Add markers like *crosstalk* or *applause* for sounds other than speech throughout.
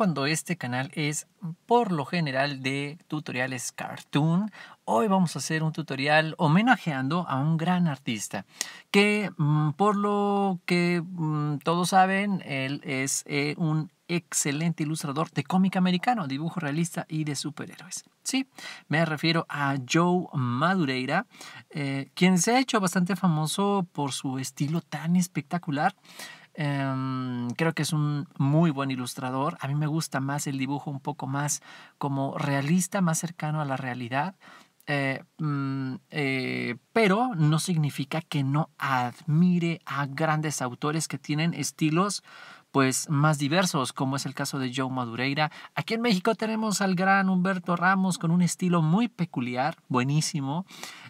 cuando este canal es por lo general de tutoriales cartoon. Hoy vamos a hacer un tutorial homenajeando a un gran artista que mm, por lo que mm, todos saben, él es eh, un excelente ilustrador de cómic americano, dibujo realista y de superhéroes. Sí, me refiero a Joe Madureira, eh, quien se ha hecho bastante famoso por su estilo tan espectacular. Em, creo que es un muy buen ilustrador. A mí me gusta más el dibujo un poco más como realista, más cercano a la realidad. Eh, mm, eh, pero no significa que no admire a grandes autores que tienen estilos pues más diversos, como es el caso de Joe Madureira. Aquí en México tenemos al gran Humberto Ramos con un estilo muy peculiar, buenísimo.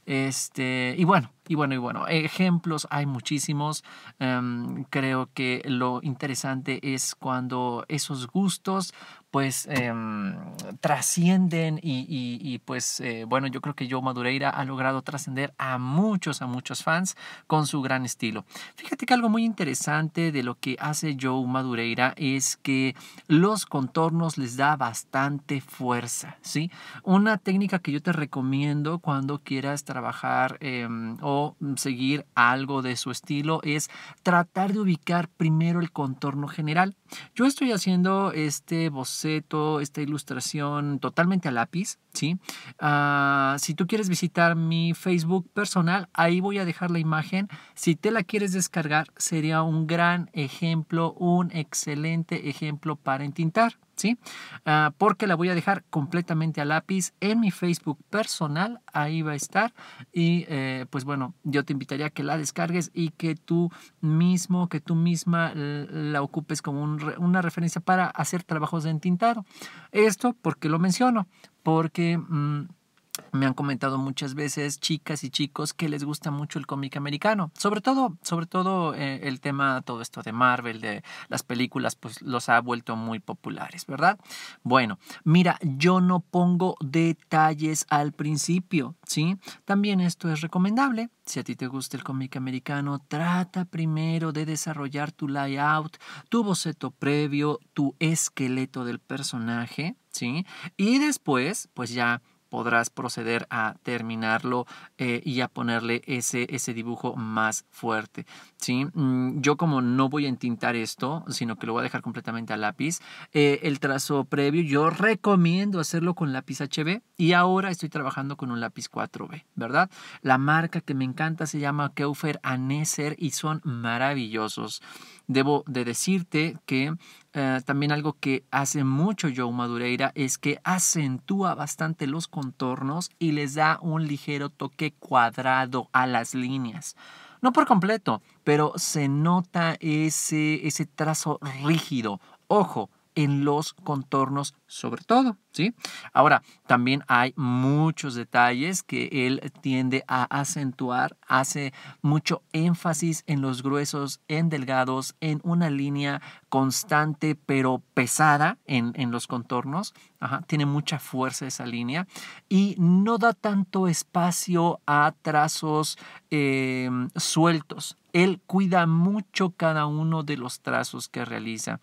Este, y bueno, y bueno, y bueno, ejemplos hay muchísimos. Em, creo que lo interesante es cuando esos gustos pues em, trascienden y, pues eh, bueno yo creo que Joe Madureira ha logrado trascender a muchos a muchos fans con su gran estilo fíjate que algo muy interesante de lo que hace Joe Madureira es que los contornos les da bastante fuerza sí una técnica que yo te recomiendo cuando quieras trabajar em, o Mm, seguir algo de su estilo es tratar de ubicar primero el contorno general. Yo estoy haciendo este boceto, esta ilustración totalmente a lápiz, ¿sí? Ah, si tú quieres visitar mi Facebook personal, ahí voy a dejar la imagen. Si te la quieres descargar, sería un gran ejemplo, un excelente ejemplo para entintar. ¿sí? Ah, porque la voy a dejar completamente a lápiz en mi Facebook personal, ahí va a estar. Y eh, pues bueno, yo te invitaría a que la descargues y que tú mismo, que tú misma la ocupes como una referencia para hacer trabajos de entintado. Esto porque lo menciono, porque... Mm, me han comentado muchas veces chicas y chicos que les gusta mucho el cómic americano, sobre todo, sobre todo eh, el tema, todo esto de Marvel, de las películas, pues los ha vuelto muy populares, ¿verdad? Bueno, mira, yo no pongo detalles al principio, ¿sí? También esto es recomendable. Si a ti te gusta el cómic americano, trata primero de desarrollar tu layout, tu boceto previo, tu esqueleto del personaje, ¿sí? Y después, pues ya podrás proceder a terminarlo eh, y a ponerle ese, ese dibujo más fuerte. ¿sí? Mm, yo como no voy a entintar esto, sino que lo voy a dejar completamente a lápiz, eh, el trazo previo yo recomiendo hacerlo con lápiz HB y ahora estoy trabajando con un lápiz 4B, ¿verdad? La marca que me encanta se llama Keufer Aneser y son maravillosos debo de decirte que eh, también algo que hace mucho Joe Madureira es que acentúa bastante los contornos y les da un ligero toque cuadrado a las líneas. No por completo, pero se nota ese, ese trazo rígido. Ojo, en los contornos sobre todo, ¿sí? Ahora, también hay muchos detalles que él tiende a acentuar, hace mucho énfasis en los gruesos, en delgados, en una línea constante pero pesada en, los contornos, tiene mucha fuerza esa línea y no da tanto espacio a trazos em, sueltos. Él cuida mucho cada uno de los trazos que realiza.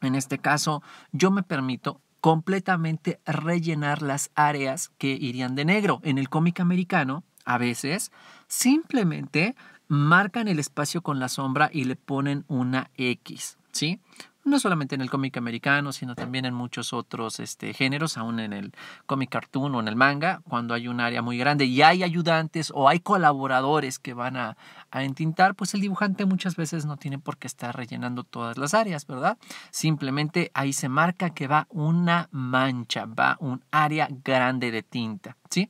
En este caso, yo me permito completamente rellenar las áreas que irían de negro. En el cómic americano, a veces, simplemente marcan el espacio con la sombra y le ponen una X, ¿sí? no solamente en el cómic americano, sino también en muchos otros este, géneros, aún en el cómic cartoon o en el manga, cuando hay un área muy grande y hay ayudantes o hay colaboradores que van a, a entintar, pues el dibujante muchas veces no tiene por qué estar rellenando todas las áreas, ¿verdad? Simplemente ahí se marca que va una mancha, va un área grande de tinta, ¿sí?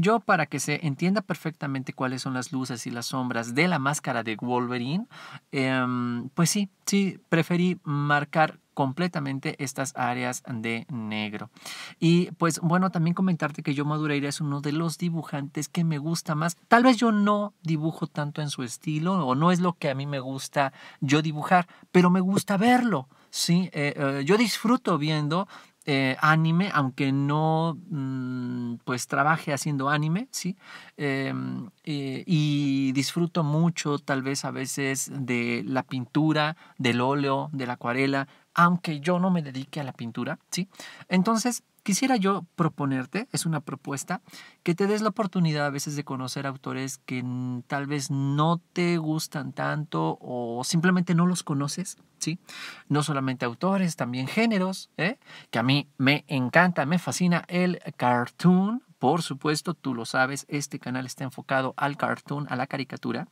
Yo, para que se entienda perfectamente cuáles son las luces y las sombras de la máscara de Wolverine, em, pues sí, sí, preferí marcar completamente estas áreas de negro. Y pues bueno, también comentarte que yo Madureira es uno de los dibujantes que me gusta más. Tal vez yo no dibujo tanto en su estilo o no es lo que a mí me gusta yo dibujar, pero me gusta verlo. Sí, eh, eh, yo disfruto viendo eh, anime, aunque no mm, pues trabaje haciendo anime, ¿sí? Em, eh, y disfruto mucho tal vez a veces de la pintura, del óleo, de la acuarela, aunque yo no me dedique a la pintura, ¿sí? Entonces, quisiera yo proponerte, es una propuesta, que te des la oportunidad a veces de conocer autores que tal vez no te gustan tanto o simplemente no los conoces, ¿sí? No solamente autores, también géneros, ¿eh? Que a mí me encanta, me fascina el cartoon, por supuesto, tú lo sabes, este canal está enfocado al cartoon, a la caricatura.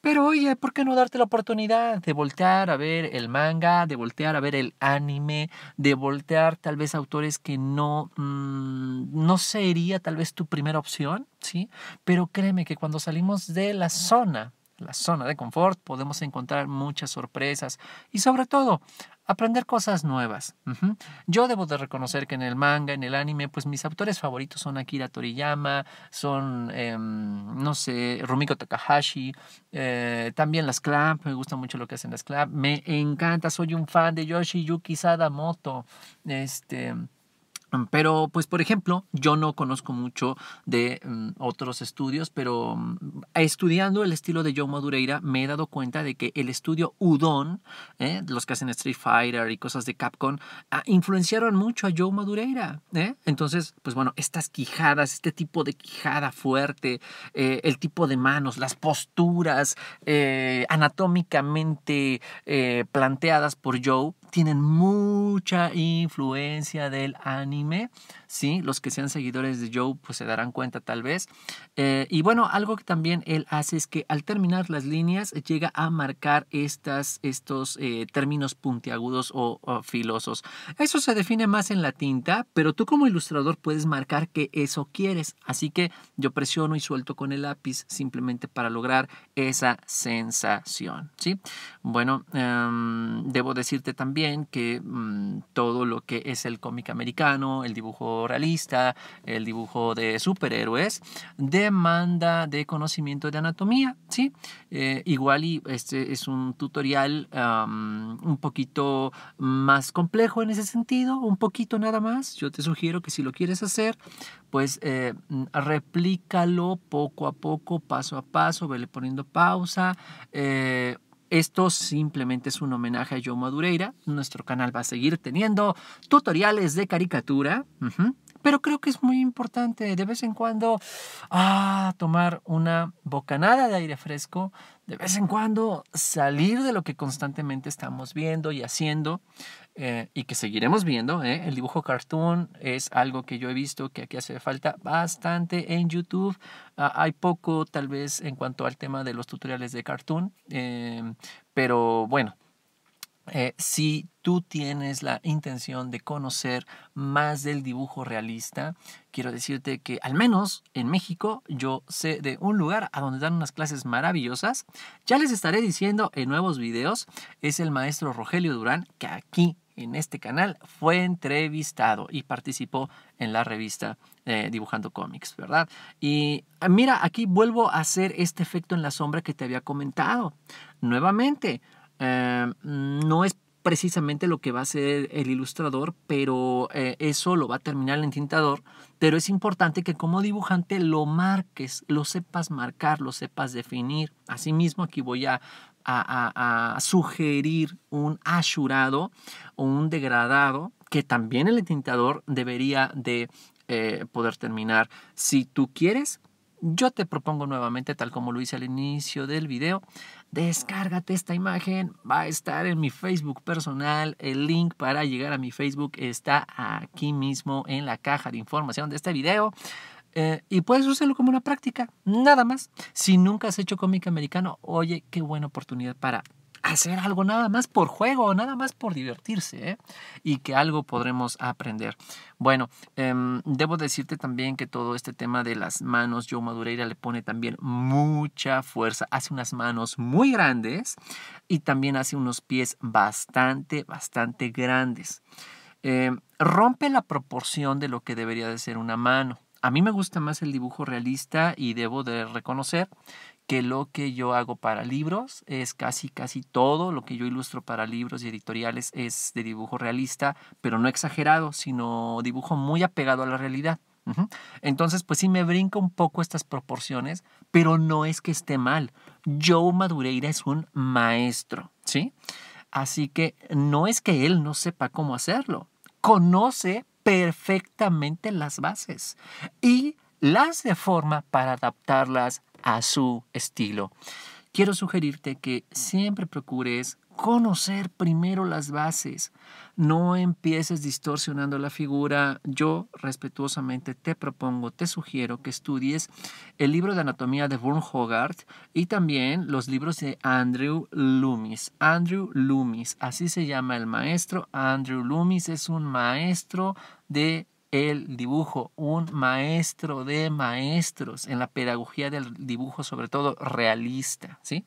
Pero oye, ¿por qué no darte la oportunidad de voltear a ver el manga, de voltear a ver el anime, de voltear tal vez autores que no, mm, no sería tal vez tu primera opción? ¿sí? Pero créeme que cuando salimos de la zona la zona de confort, podemos encontrar muchas sorpresas y sobre todo aprender cosas nuevas. Yo debo de reconocer que en el manga, en el anime, pues mis autores favoritos son Akira Toriyama, son, em, no sé, Rumiko Takahashi, eh, también las CLAP, me gusta mucho lo que hacen las Clamp, me encanta, soy un fan de Yoshi Yuki Sadamoto, este... Mm, pero, pues, por ejemplo, yo no conozco mucho de mm, otros estudios, pero mm, estudiando el estilo de Joe Madureira me he dado cuenta de que el estudio Udon, ¿eh? los que hacen Street Fighter y cosas de Capcom, ah, influenciaron mucho a Joe Madureira. ¿eh? Entonces, pues bueno, estas quijadas, este tipo de quijada fuerte, eh, el tipo de manos, las posturas anatómicamente planteadas por Joe, tienen mucha influencia del anime में Los que sean seguidores de Joe pues se darán cuenta tal vez. Eh, y bueno, algo que también él hace es que al terminar las líneas llega a marcar estas, estos eh, términos puntiagudos o, filosos. Eso se define más en la tinta, pero tú como ilustrador puedes marcar que eso quieres. Así que yo presiono y suelto con el lápiz simplemente para lograr esa sensación, ¿sí? Bueno, em, debo decirte también que mm, todo lo que es el cómic americano, el dibujo realista, el dibujo de superhéroes, demanda de conocimiento de anatomía, ¿sí? Eh, igual y este es un tutorial un poquito más complejo en ese sentido, un poquito nada más. Yo te sugiero que si lo quieres hacer, pues eh, replícalo poco a poco, paso a paso, vele poniendo pausa. Eh, esto simplemente es un homenaje a Joe Madureira. Nuestro canal va a seguir teniendo tutoriales de caricatura, pero creo que es muy importante de vez en cuando ah, tomar una bocanada de aire fresco, de vez en cuando salir de lo que constantemente estamos viendo y haciendo. Eh, y que seguiremos viendo. Eh, el dibujo cartoon es algo que yo he visto que aquí hace falta bastante en YouTube. Ah, hay poco tal vez en cuanto al tema de los tutoriales de cartoon, eh, pero bueno. Eh, si tú tienes la intención de conocer más del dibujo realista, quiero decirte que al menos en México yo sé de un lugar a donde dan unas clases maravillosas. Ya les estaré diciendo en nuevos videos. Es el maestro Rogelio Durán que aquí en este canal fue entrevistado y participó en la revista eh, Dibujando Cómics, ¿verdad? Y ah, mira, aquí vuelvo a hacer este efecto en la sombra que te había comentado. Nuevamente, Em, no es precisamente lo que va a hacer el ilustrador, pero eh, eso lo va a terminar el entintador. Pero es importante que como dibujante lo marques, lo sepas marcar, lo sepas definir. Asimismo, aquí voy a, sugerir un asurado o un degradado que también el entintador debería de eh, poder terminar. Si tú quieres, yo te propongo nuevamente, tal como lo hice al inicio del video, descárgate esta imagen, va a estar en mi Facebook personal, el link para llegar a mi Facebook está aquí mismo en la caja de información de este video. Eh, y puedes usarlo como una práctica, nada más. Si nunca has hecho cómic americano, oye, qué buena oportunidad para hacer algo nada más por juego, nada más por divertirse ¿eh? y que algo podremos aprender. Bueno, em, debo decirte también que todo este tema de las manos, Joe Madureira le pone también mucha fuerza, hace unas manos muy grandes y también hace unos pies bastante, bastante grandes. Em, rompe la proporción de lo que debería de ser una mano. A mí me gusta más el dibujo realista y debo de reconocer que lo que yo hago para libros es casi, casi todo lo que yo ilustro para libros y editoriales es de dibujo realista, pero no exagerado, sino dibujo muy apegado a la realidad. Entonces, pues sí me brinca un poco estas proporciones, pero no es que esté mal. Joe Madureira es un maestro, ¿sí? Así que no es que él no sepa cómo hacerlo. Conoce perfectamente las bases y las de forma para adaptarlas a su estilo. Quiero sugerirte que siempre procures conocer primero las bases. No empieces distorsionando la figura. Yo respetuosamente te propongo, te sugiero que estudies el libro de anatomía de Von Hogarth y también los libros de Andrew Loomis. Andrew Loomis, así se llama el maestro. Andrew Loomis es un maestro de el dibujo, un maestro de maestros en la pedagogía del dibujo, sobre todo realista, ¿sí?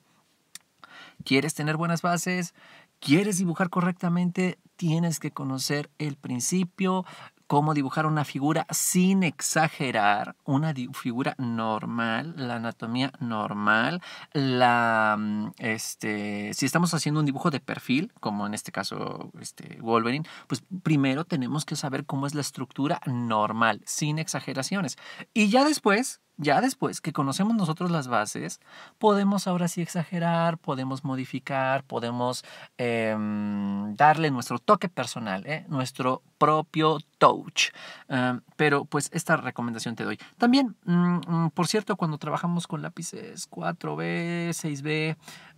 ¿Quieres tener buenas bases? ¿Quieres dibujar correctamente? Tienes que conocer el principio, cómo dibujar una figura sin exagerar, una figura normal, la anatomía normal, la, mm, este, si estamos haciendo un dibujo de perfil, como en este caso este, Wolverine, pues primero tenemos que saber cómo es la estructura normal, sin exageraciones. Y ya después ya después que conocemos nosotros las bases, podemos ahora sí exagerar, podemos modificar, podemos em, darle nuestro toque personal, ¿eh? nuestro propio touch. Em, pero pues esta recomendación te doy. También, mm, por cierto, cuando trabajamos con lápices 4B, 6B,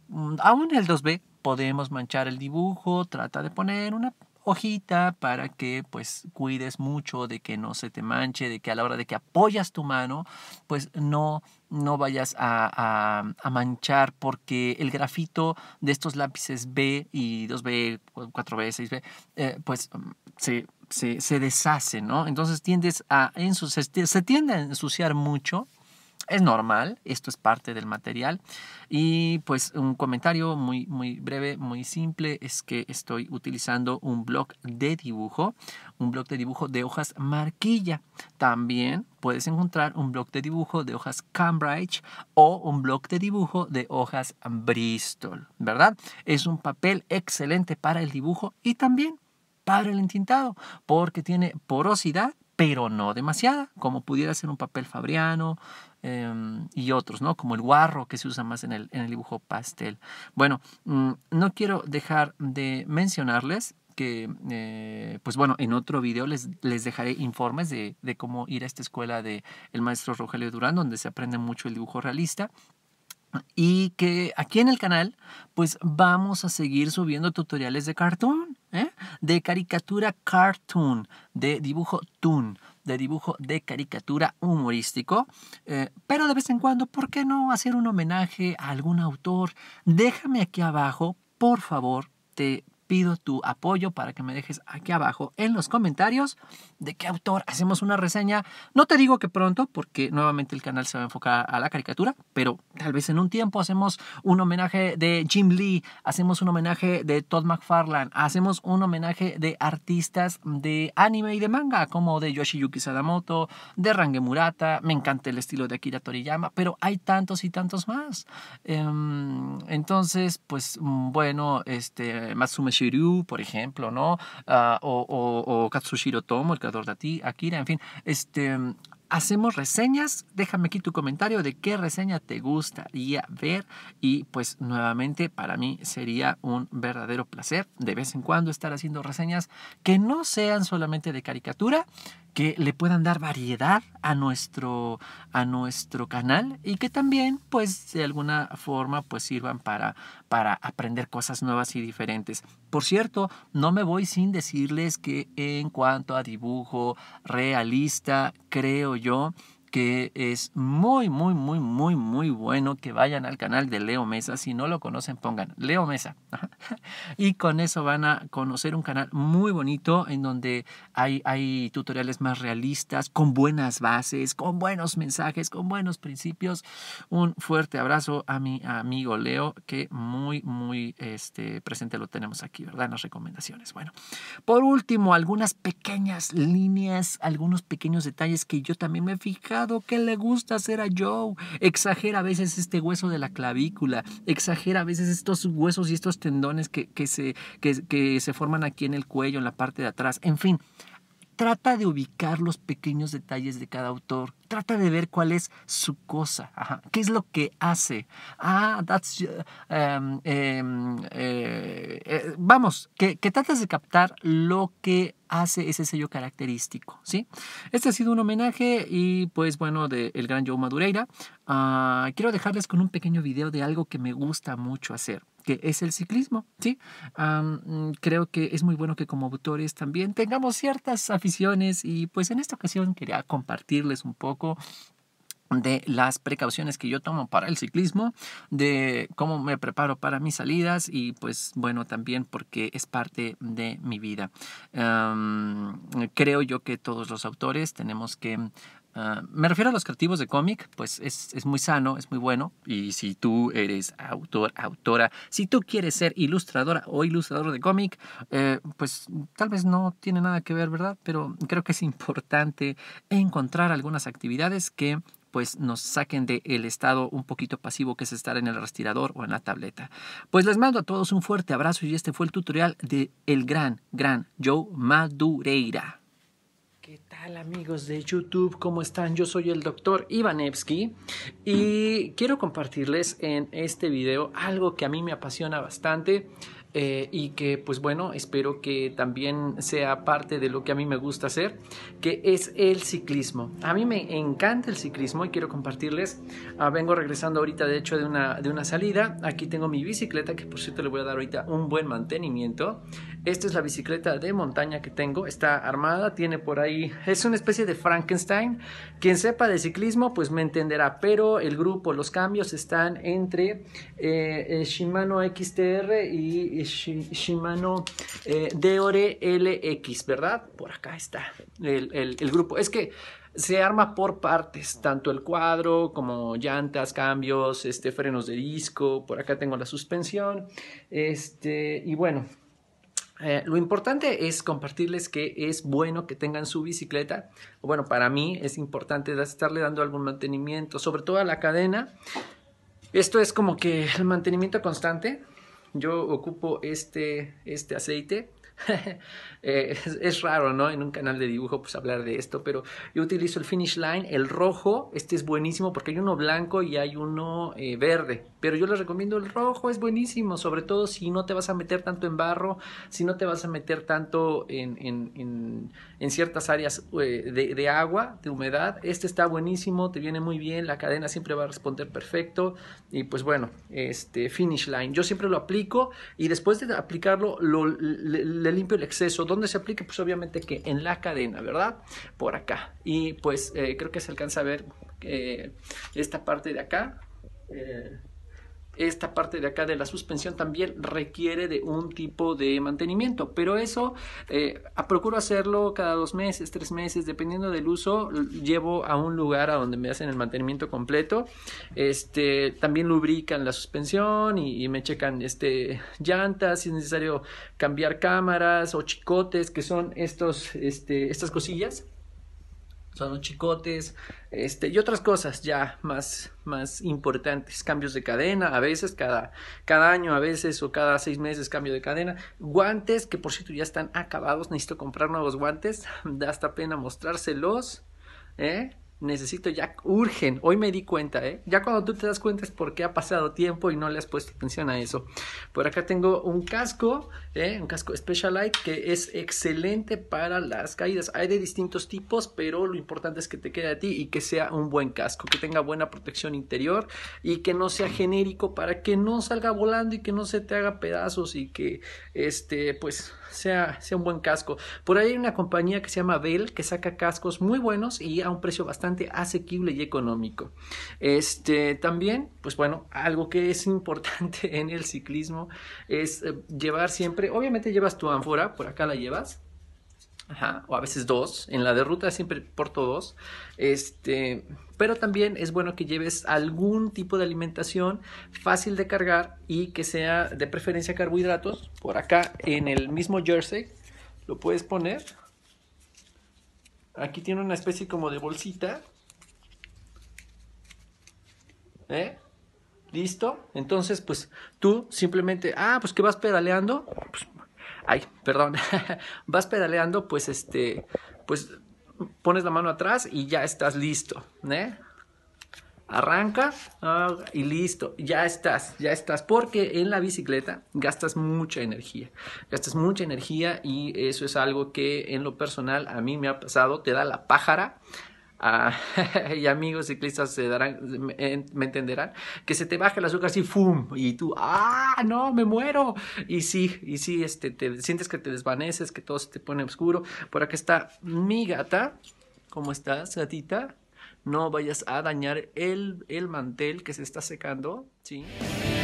aún aún el 2B, podemos manchar el dibujo, trata de poner una hojita para que pues cuides mucho de que no se te manche, de que a la hora de que apoyas tu mano, pues no no vayas a, a, manchar porque el grafito de estos lápices B y 2B, 4B, 6B, pues mm, se, se, deshace, ¿no? Entonces tiendes a sus se tiende a ensuciar mucho es normal, esto es parte del material. Y pues un comentario muy, muy breve, muy simple, es que estoy utilizando un blog de dibujo, un blog de dibujo de hojas marquilla. También puedes encontrar un blog de dibujo de hojas Cambridge o un blog de dibujo de hojas Bristol, ¿verdad? Es un papel excelente para el dibujo y también para el entintado, porque tiene porosidad pero no demasiada, como pudiera ser un papel fabriano em, y otros, ¿no? Como el guarro que se usa más en el, dibujo pastel. Bueno, mm, no quiero dejar de mencionarles que, eh, pues bueno, en otro video les, les dejaré informes de, cómo ir a esta escuela del el maestro Rogelio Durán, donde se aprende mucho el dibujo realista. Y que aquí en el canal, pues vamos a seguir subiendo tutoriales de cartón. ¿eh? de caricatura cartoon, de dibujo toon, de dibujo de caricatura humorístico, eh, pero de vez en cuando, ¿por qué no hacer un homenaje a algún autor? Déjame aquí abajo, por favor, te pido tu apoyo para que me dejes aquí abajo en los comentarios de qué autor hacemos una reseña. No te digo que pronto, porque nuevamente el canal se va a enfocar a la caricatura, pero tal vez en un tiempo hacemos un homenaje de Jim Lee, hacemos un homenaje de Todd McFarlane, hacemos un homenaje de artistas de anime y de manga, como de Yoshiyuki Sadamoto, de Rangemurata Murata, me encanta el estilo de Akira Toriyama, pero hay tantos y tantos más. Em, entonces, pues mm, bueno, este, sume Shiryu, por ejemplo, ¿no? Ah, o, Katsushiro Tomo, el creador de Akira, en fin, este, hacemos reseñas. Déjame aquí tu comentario de qué reseña te gustaría ver. Y pues nuevamente para mí sería un verdadero placer de vez en cuando estar haciendo reseñas que no sean solamente de caricatura, que le puedan dar variedad a nuestro, a nuestro canal y que también pues de alguna forma pues sirvan para para aprender cosas nuevas y diferentes. Por cierto, no me voy sin decirles que en cuanto a dibujo realista, creo yo que es muy, muy, muy, muy, muy bueno que vayan al canal de Leo Mesa. Si no lo conocen, pongan Leo Mesa. *laughs* y con eso van a conocer un canal muy bonito en donde hay, hay tutoriales más realistas, con buenas bases, con buenos mensajes, con buenos principios. Un fuerte abrazo a mi amigo Leo, que muy, muy este, presente lo tenemos aquí, ¿verdad? En las recomendaciones. Bueno, por último, algunas pequeñas líneas, algunos pequeños detalles que yo también me he fijado que le gusta hacer a Joe. Exagera a veces este hueso de la clavícula, exagera a veces estos huesos y estos tendones que, se, que se forman aquí en el cuello, en la parte de atrás. En fin, trata de ubicar los pequeños detalles de cada autor. Trata de ver cuál es su cosa. ¿Qué es lo que hace? Ah, that's. Em, em, eh, eh, vamos, que, que, tratas de captar lo que hace ese sello característico. ¿sí? Este ha sido un homenaje y, pues, bueno, del gran Joe Madureira. Ah, quiero dejarles con un pequeño video de algo que me gusta mucho hacer que es el ciclismo. ¿sí? Mm, creo que es muy bueno que como autores también tengamos ciertas aficiones y pues en esta ocasión quería compartirles un poco de las precauciones que yo tomo para el ciclismo, de cómo me preparo para mis salidas y pues bueno, también porque es parte de mi vida. creo yo que todos los autores tenemos que Ah, me refiero a los creativos de cómic, pues es, muy sano, es muy bueno. Y si tú eres autor, autora, si tú quieres ser ilustradora o ilustrador de cómic, eh, pues tal vez no tiene nada que ver, ¿verdad? Pero creo que es importante encontrar algunas actividades que pues nos saquen del el estado un poquito pasivo que es estar en el respirador o en la tableta. Pues les mando a todos un fuerte abrazo y este fue el tutorial de el gran, gran Joe Madureira. ¿Qué tal amigos de YouTube? ¿Cómo están? Yo soy el doctor Ivanevsky y quiero compartirles en este video algo que a mí me apasiona bastante eh, y que pues bueno, espero que también sea parte de lo que a mí me gusta hacer, que es el ciclismo. A mí me encanta el ciclismo y quiero compartirles, ah, vengo regresando ahorita de hecho de una, de una salida, aquí tengo mi bicicleta que por cierto le voy a dar ahorita un buen mantenimiento esta es la bicicleta de montaña que tengo, está armada, tiene por ahí, es una especie de Frankenstein. Quien sepa de ciclismo, pues me entenderá, pero el grupo, los cambios están entre eh, eh, Shimano XTR y Shimano eh, Deore LX, ¿verdad? Por acá está el, grupo. Es que se arma por partes, tanto el cuadro como llantas, cambios, este, frenos de disco, por acá tengo la suspensión, este, y bueno, eh, lo importante es compartirles que es bueno que tengan su bicicleta. Bueno, para mí es importante estarle dando algún mantenimiento, sobre todo a la cadena. Esto es como que el mantenimiento constante. Yo ocupo este, este aceite *laughs* Eh, es, raro, ¿no? En un canal de dibujo, pues hablar de esto, pero yo utilizo el finish line, el rojo, este es buenísimo porque hay uno blanco y hay uno eh, verde, pero yo les recomiendo el rojo, es buenísimo, sobre todo si no te vas a meter tanto en barro, si no te vas a meter tanto en, en, en, ciertas áreas eh, de, de agua, de humedad, este está buenísimo, te viene muy bien, la cadena siempre va a responder perfecto y pues bueno, este finish line, yo siempre lo aplico y después de aplicarlo, lo, le limpio el exceso. ¿Dónde se aplique Pues obviamente que en la cadena, ¿verdad? Por acá. Y pues eh, creo que se alcanza a ver eh, esta parte de acá. Eh, esta parte de acá de la suspensión también requiere de un tipo de mantenimiento, pero eso eh, procuro hacerlo cada dos meses, tres meses, dependiendo del uso, llevo a un lugar a donde me hacen el mantenimiento completo, este, también lubrican la suspensión y, me checan este, llantas, si es necesario cambiar cámaras o chicotes, que son estos, este, estas cosillas son los chicotes, este, y otras cosas ya más, más importantes, cambios de cadena, a veces cada, cada año, a veces o cada seis meses cambio de cadena, guantes que por cierto ya están acabados, necesito comprar nuevos guantes, *laughs* da hasta pena mostrárselos, ¿eh? necesito, ya urgen, hoy me di cuenta, ¿eh? Ya cuando tú te das cuenta es porque ha pasado tiempo y no le has puesto atención a eso. Por acá tengo un casco, ¿eh? Un casco light que es excelente para las caídas. Hay de distintos tipos, pero lo importante es que te quede a ti y que sea un buen casco, que tenga buena protección interior y que no sea genérico para que no salga volando y que no se te haga pedazos y que, este, pues sea, un buen casco. Por ahí hay una compañía que se llama Bell que saca cascos muy buenos y a un precio bastante asequible y económico. Este, también, pues bueno, algo que es importante *laughs* en el ciclismo es eh, llevar siempre, obviamente llevas tu ánfora, por acá la llevas, Ajá, o a veces dos. En la de ruta siempre por todos Este, pero también es bueno que lleves algún tipo de alimentación fácil de cargar y que sea de preferencia carbohidratos. Por acá en el mismo jersey lo puedes poner. Aquí tiene una especie como de bolsita. ¿Eh? ¿Listo? Entonces, pues tú simplemente, ah, pues que vas pedaleando, pues, ay, perdón, *laughs* vas pedaleando, pues este, pues pones la mano atrás y ya estás listo, ¿eh? Arranca ah, y listo, ya estás, ya estás, porque en la bicicleta gastas mucha energía, gastas mucha energía y eso es algo que en lo personal a mí me ha pasado, te da la pájara *laughs* y amigos ciclistas se darán, me, entenderán, que se te baje el azúcar así, ¡fum! Y tú, ¡ah, no, me muero! Y sí, y sí, este, te sientes que te desvaneces, que todo se te pone oscuro. Por acá está mi gata. ¿Cómo estás, gatita? No vayas a dañar el, el mantel que se está secando, ¿sí? sí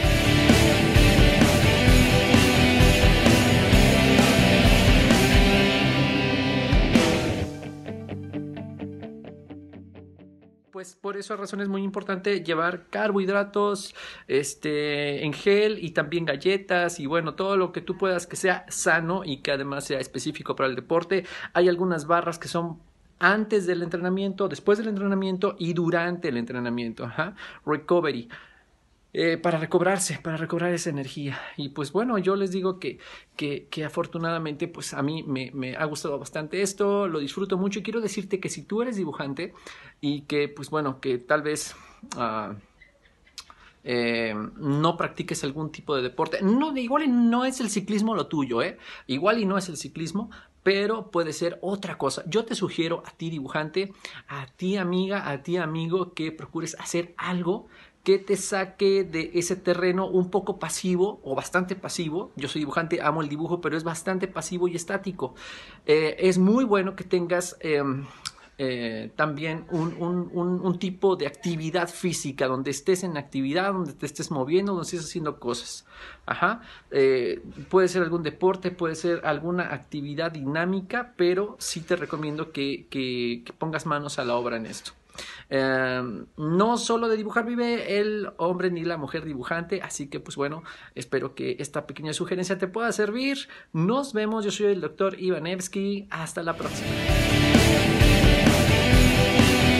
pues por esa razón es muy importante llevar carbohidratos este, en gel y también galletas y bueno, todo lo que tú puedas que sea sano y que además sea específico para el deporte. Hay algunas barras que son antes del entrenamiento, después del entrenamiento y durante el entrenamiento. Ajá. Recovery. Eh, para recobrarse, para recobrar esa energía. Y pues bueno, yo les digo que, que, que afortunadamente pues a mí me, ha gustado bastante esto, lo disfruto mucho y quiero decirte que si tú eres dibujante, y que, pues bueno, que tal vez ah, eh, no practiques algún tipo de deporte. No, igual no es el ciclismo lo tuyo, ¿eh? Igual y no es el ciclismo, pero puede ser otra cosa. Yo te sugiero a ti dibujante, a ti amiga, a ti amigo, que procures hacer algo que te saque de ese terreno un poco pasivo o bastante pasivo. Yo soy dibujante, amo el dibujo, pero es bastante pasivo y estático. Eh, es muy bueno que tengas em, eh, también un, tipo de actividad física, donde estés en actividad, donde te estés moviendo, donde estés haciendo cosas. Ajá. Eh, puede ser algún deporte, puede ser alguna actividad dinámica, pero sí te recomiendo que, pongas manos a la obra en esto. Em, no solo de dibujar vive el hombre ni la mujer dibujante, así que pues bueno, espero que esta pequeña sugerencia te pueda servir. Nos vemos, yo soy el doctor Ivanevsky, hasta la próxima. Thank you.